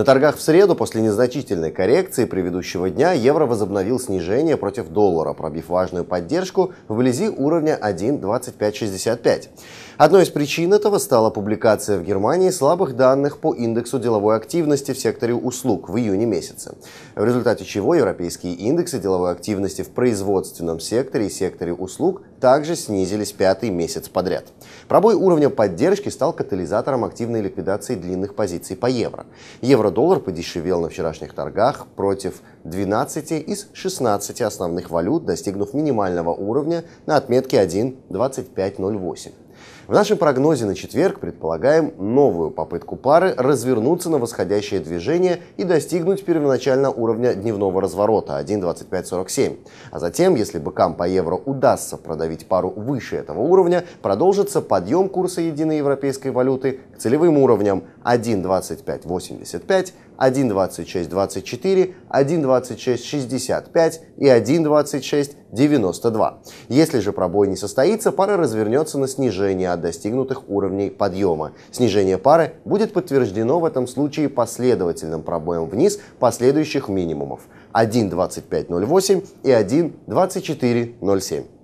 На торгах в среду после незначительной коррекции предыдущего дня евро возобновил снижение против доллара, пробив важную поддержку вблизи уровня 1.2565. Одной из причин этого стала публикация в Германии слабых данных по индексу деловой активности в секторе услуг в июне месяце, в результате чего европейские индексы деловой активности в производственном секторе и секторе услуг также снизились пятый месяц подряд. Пробой уровня поддержки стал катализатором активной ликвидации длинных позиций по евро. Евро евро-доллар подешевел на вчерашних торгах против 12 из 16 основных валют, достигнув минимального уровня на отметке 1.2508. В нашем прогнозе на четверг предполагаем новую попытку пары развернуться на восходящее движение и достигнуть первоначально уровня дневного разворота 1.2547. А затем, если быкам по евро удастся продавить пару выше этого уровня, продолжится подъем курса единой европейской валюты к целевым уровням 1.2585 1.26.24, 1.26.65 и 1.26.92. Если же пробой не состоится, пара развернется на снижение от достигнутых уровней подъема. Снижение пары будет подтверждено в этом случае последовательным пробоем вниз последующих минимумов 1.25.08 и 1.24.07.